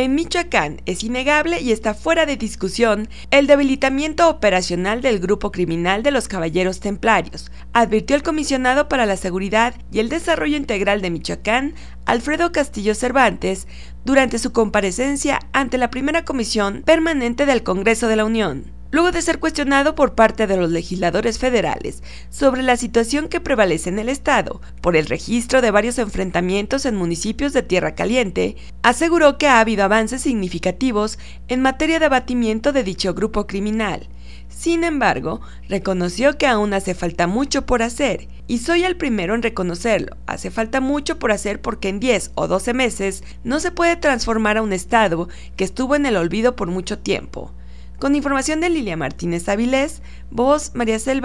En Michoacán es innegable y está fuera de discusión el debilitamiento operacional del grupo criminal de los Caballeros Templarios, advirtió el comisionado para la Seguridad y el Desarrollo Integral de Michoacán, Alfredo Castillo Cervantes, durante su comparecencia ante la primera comisión permanente del Congreso de la Unión luego de ser cuestionado por parte de los legisladores federales sobre la situación que prevalece en el Estado por el registro de varios enfrentamientos en municipios de Tierra Caliente, aseguró que ha habido avances significativos en materia de abatimiento de dicho grupo criminal. Sin embargo, reconoció que aún hace falta mucho por hacer, y soy el primero en reconocerlo, hace falta mucho por hacer porque en 10 o 12 meses no se puede transformar a un Estado que estuvo en el olvido por mucho tiempo. Con información de Lilia Martínez Avilés, voz María Cel